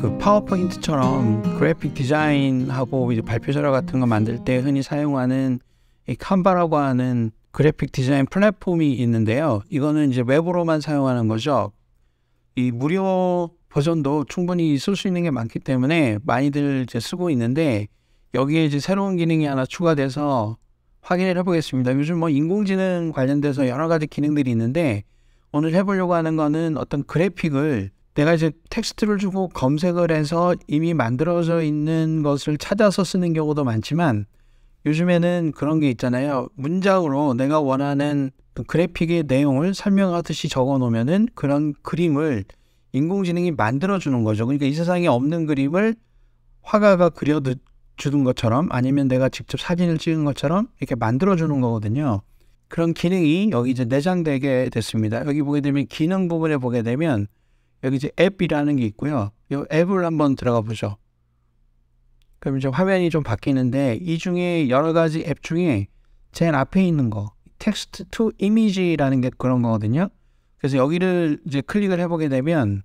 그 파워포인트처럼 그래픽 디자인하고 이제 발표 자료 같은 거 만들 때 흔히 사용하는 이 칸바라고 하는 그래픽 디자인 플랫폼이 있는데요. 이거는 이제 웹으로만 사용하는 거죠. 이 무료 버전도 충분히 쓸 수 있는 게 많기 때문에 많이들 이제 쓰고 있는데 여기에 이제 새로운 기능이 하나 추가돼서 확인을 해보겠습니다. 요즘 뭐 인공지능 관련돼서 여러 가지 기능들이 있는데 오늘 해보려고 하는 거는 어떤 그래픽을 내가 이제 텍스트를 주고 검색을 해서 이미 만들어져 있는 것을 찾아서 쓰는 경우도 많지만 요즘에는 그런 게 있잖아요. 문장으로 내가 원하는 그 그래픽의 내용을 설명하듯이 적어 놓으면은 그런 그림을 인공지능이 만들어 주는 거죠. 그러니까 이 세상에 없는 그림을 화가가 그려 주는 것처럼 아니면 내가 직접 사진을 찍은 것처럼 이렇게 만들어 주는 거거든요. 그런 기능이 여기 이제 내장되게 됐습니다. 여기 보게 되면 기능 부분에 보게 되면 여기 이제 앱이라는 게 있고요. 이 앱을 한번 들어가 보죠. 그럼 이제 화면이 좀 바뀌는데 이 중에 여러 가지 앱 중에 제일 앞에 있는 거 텍스트 투 이미지라는 게 그런 거거든요. 그래서 여기를 이제 클릭을 해보게 되면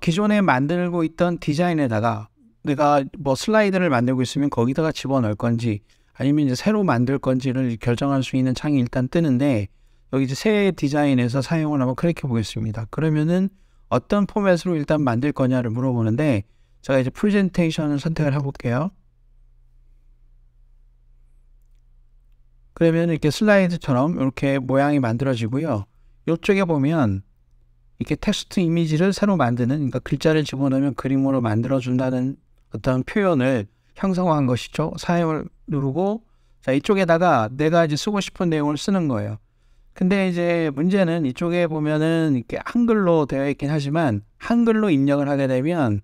기존에 만들고 있던 디자인에다가 내가 뭐 슬라이드를 만들고 있으면 거기다가 집어넣을 건지 아니면 이제 새로 만들 건지를 결정할 수 있는 창이 일단 뜨는데 여기 이제 새 디자인에서 사용을 한번 클릭해 보겠습니다. 그러면은 어떤 포맷으로 일단 만들 거냐를 물어보는데 제가 이제 프레젠테이션을 선택을 해볼게요. 그러면 이렇게 슬라이드처럼 이렇게 모양이 만들어지고요. 이쪽에 보면 이렇게 텍스트 이미지를 새로 만드는 그러니까 글자를 집어넣으면 그림으로 만들어준다는 어떤 표현을 형성한 것이죠. 사용을 누르고 자 이쪽에다가 내가 이제 쓰고 싶은 내용을 쓰는 거예요. 근데 이제 문제는 이쪽에 보면은 이렇게 한글로 되어 있긴 하지만 한글로 입력을 하게 되면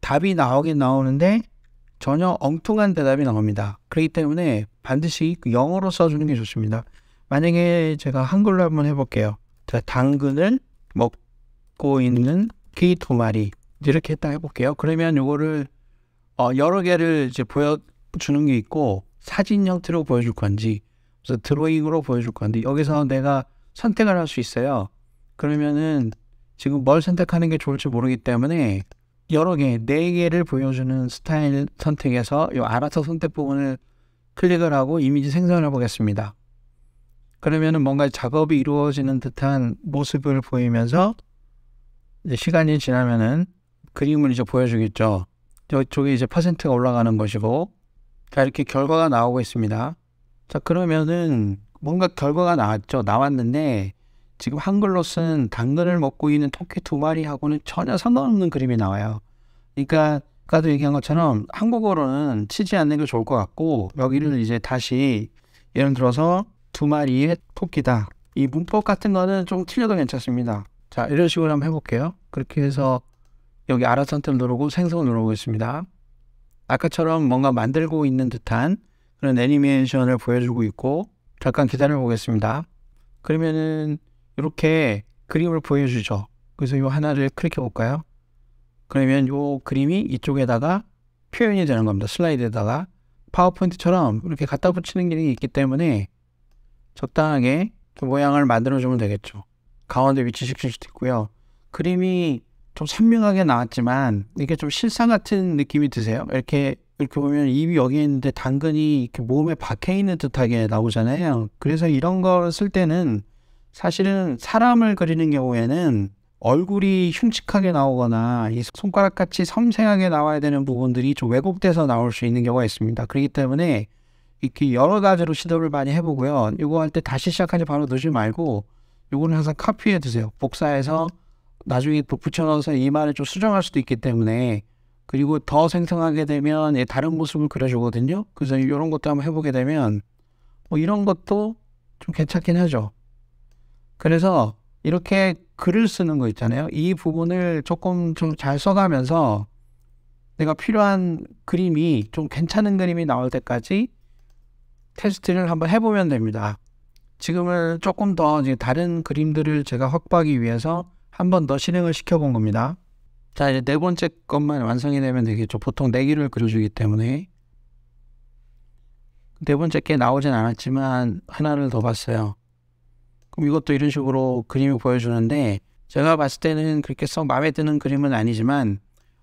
답이 나오긴 나오는데 전혀 엉뚱한 대답이 나옵니다. 그렇기 때문에 반드시 그 영어로 써주는 게 좋습니다. 만약에 제가 한글로 한번 해볼게요. 제가 당근을 먹고 있는 귀두 마리 이렇게 했다 해볼게요. 그러면 이거를 어 여러 개를 이제 보여주는 게 있고 사진 형태로 보여줄 건지 그래서 드로잉으로 보여줄 건데 여기서 내가 선택을 할 수 있어요. 그러면은 지금 뭘 선택하는 게 좋을지 모르기 때문에 여러 개, 네 개를 보여주는 스타일 선택에서 이 알아서 선택 부분을 클릭을 하고 이미지 생성을 해보겠습니다. 그러면은 뭔가 작업이 이루어지는 듯한 모습을 보이면서 시간이 지나면은 그림을 이제 보여주겠죠. 저쪽에 이제 퍼센트가 올라가는 것이고 자 이렇게 결과가 나오고 있습니다. 자 그러면은 뭔가 결과가 나왔죠. 나왔는데 지금 한글로 쓴 음. 당근을 먹고 있는 토끼 두 마리하고는 전혀 상관없는 그림이 나와요. 그러니까 아까도 얘기한 것처럼 한국어로는 치지 않는 게 좋을 것 같고 여기를 음. 이제 다시 예를 들어서 두 마리의 토끼다. 이 문법 같은 거는 좀 틀려도 괜찮습니다. 자 이런 식으로 한번 해볼게요. 그렇게 해서 여기 알아선택 누르고 생성 누르고 있습니다. 아까처럼 뭔가 만들고 있는 듯한 그런 애니메이션을 보여주고 있고 잠깐 기다려 보겠습니다. 그러면은 이렇게 그림을 보여주죠. 그래서 이 하나를 클릭해 볼까요? 그러면 이 그림이 이쪽에다가 표현이 되는 겁니다. 슬라이드에다가 파워포인트처럼 이렇게 갖다 붙이는 기능이 있기 때문에 적당하게 그 모양을 만들어주면 되겠죠. 가운데 위치시킬 수도 있고요. 그림이 좀 선명하게 나왔지만 이게 좀 실사 같은 느낌이 드세요. 이렇게 이렇게 보면 입이 여기 있는데 당근이 이렇게 몸에 박혀 있는 듯하게 나오잖아요. 그래서 이런 걸쓸 때는 사실은 사람을 그리는 경우에는 얼굴이 흉측하게 나오거나 이 손가락 같이 섬세하게 나와야 되는 부분들이 좀 왜곡돼서 나올 수 있는 경우가 있습니다. 그렇기 때문에 이렇게 여러 가지로 시도를 많이 해보고요. 이거 할 때 다시 시작하지 바로 넣지 말고 이거는 항상 카피해 두세요. 복사해서 나중에 붙여넣어서 이마를좀 수정할 수도 있기 때문에 그리고 더 생성하게 되면 예, 다른 모습을 그려주거든요. 그래서 이런 것도 한번 해보게 되면 뭐 이런 것도 좀 괜찮긴 하죠. 그래서 이렇게 글을 쓰는 거 있잖아요. 이 부분을 조금 좀 잘 써가면서 내가 필요한 그림이 좀 괜찮은 그림이 나올 때까지 테스트를 한번 해보면 됩니다. 지금은 조금 더 다른 그림들을 제가 확보하기 위해서 한번더 실행을 시켜본 겁니다. 자 이제 네 번째 것만 완성이 되면 되겠죠. 보통 네개를 그려주기 때문에 네 번째 게 나오진 않았지만 하나를 더 봤어요. 그럼 이것도 이런 식으로 그림을 보여주는데 제가 봤을 때는 그렇게 썩 마음에 드는 그림은 아니지만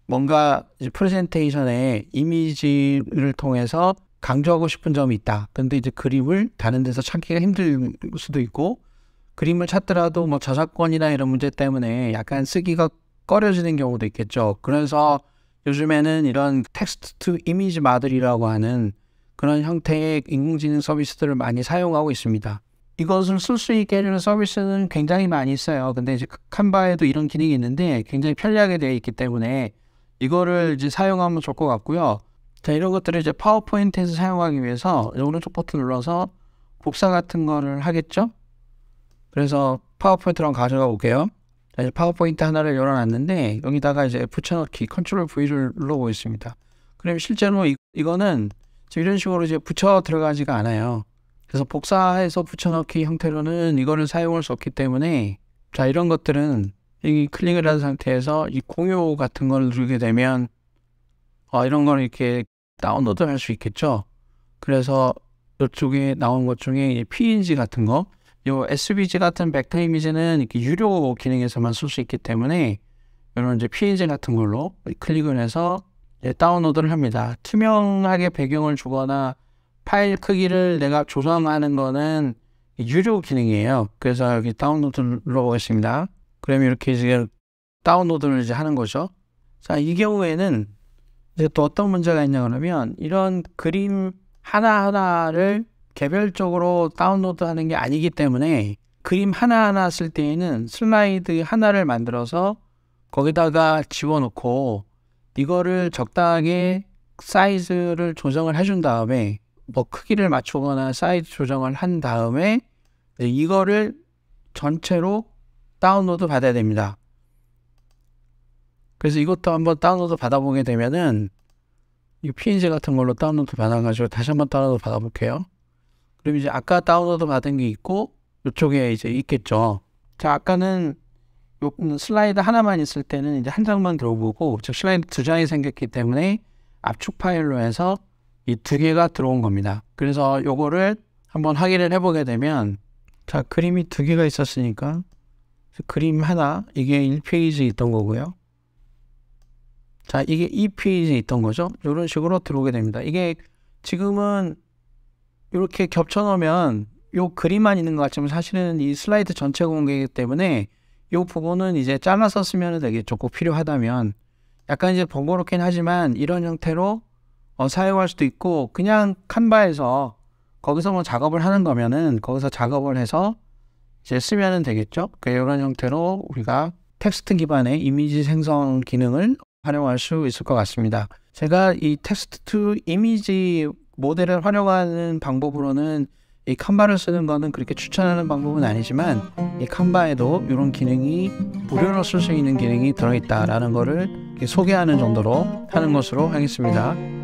뭔가 이제 프레젠테이션에 이미지를 통해서 강조하고 싶은 점이 있다. 근데 이제 그림을 다른 데서 찾기가 힘들 수도 있고 그림을 찾더라도 뭐 저작권이나 이런 문제 때문에 약간 쓰기가 꺼려지는 경우도 있겠죠. 그래서 요즘에는 이런 텍스트 투 이미지 마들이라고 하는 그런 형태의 인공지능 서비스들을 많이 사용하고 있습니다. 이것을 쓸 수 있게 해주는 서비스는 굉장히 많이 있어요. 근데 이제 칸바에도 이런 기능이 있는데 굉장히 편리하게 되어 있기 때문에 이거를 이제 사용하면 좋을 것 같고요. 자, 이런 것들을 이제 파워포인트에서 사용하기 위해서 오른쪽 버튼 눌러서 복사 같은 거를 하겠죠? 그래서 파워포인트랑 가져가 볼게요. 이제 파워포인트 하나를 열어놨는데 여기다가 이제 F7 넣기 컨트롤 V를 눌러보고 있습니다. 그럼 실제로 이, 거는 이런 식으로 이제 붙여 들어가지가 않아요. 그래서 복사해서 붙여넣기 형태로는 이거를 사용할 수 없기 때문에 자 이런 것들은 이 클릭을 한 상태에서 이 공유 같은 걸 누르게 되면 어, 이런 걸 이렇게 다운로드 할 수 있겠죠. 그래서 이쪽에 나온 것 중에 PNG 같은 거요 SVG 같은 벡터 이미지는 이렇게 유료 기능에서만 쓸 수 있기 때문에 이런 이제 PNG 같은 걸로 클릭을 해서 예, 다운로드를 합니다. 투명하게 배경을 주거나 파일 크기를 내가 조성하는 거는 유료 기능이에요. 그래서 여기 다운로드 눌러보겠습니다. 그러면 이렇게 이제 다운로드를 이제 하는 거죠. 자, 이 경우에는 이제 또 어떤 문제가 있냐 그러면 이런 그림 하나하나를 개별적으로 다운로드 하는 게 아니기 때문에 그림 하나하나 쓸 때에는 슬라이드 하나를 만들어서 거기다가 지워놓고 이거를 적당하게 사이즈를 조정을 해준 다음에 뭐 크기를 맞추거나 사이즈 조정을 한 다음에 네, 이거를 전체로 다운로드 받아야 됩니다. 그래서 이것도 한번 다운로드 받아보게 되면은 이 PNG 같은 걸로 다운로드 받아가지고 다시 한번 다운로드 받아볼게요. 그럼 이제 아까 다운로드 받은 게 있고 이쪽에 이제 있겠죠. 자 아까는 요 슬라이드 하나만 있을 때는 이제 한 장만 들어보고 즉 슬라이드 두 장이 생겼기 때문에 압축 파일로 해서 이 두 개가 들어온 겁니다. 그래서 요거를 한번 확인을 해보게 되면 자 그림이 두 개가 있었으니까 그림 하나 이게 1페이지 있던 거고요. 자 이게 2페이지 있던 거죠. 이런 식으로 들어오게 됩니다. 이게 지금은 이렇게 겹쳐 놓으면 요 그림만 있는 것 같지만 사실은 이 슬라이드 전체 공개이기 때문에 요 부분은 이제 잘라서 쓰면 되겠죠. 꼭 필요하다면 약간 이제 번거롭긴 하지만 이런 형태로 어, 사용할 수도 있고 그냥 칸바에서 거기서 뭐 작업을 하는 거면은 거기서 작업을 해서 이제 쓰면 되겠죠. 이런 그 형태로 우리가 텍스트 기반의 이미지 생성 기능을 활용할 수 있을 것 같습니다. 제가 이 텍스트 투 이미지 모델을 활용하는 방법으로는 이 칸바를 쓰는 거는 그렇게 추천하는 방법은 아니지만 이 칸바에도 이런 기능이 무료로 쓸 수 있는 기능이 들어있다라는 거를 소개하는 정도로 하는 것으로 하겠습니다.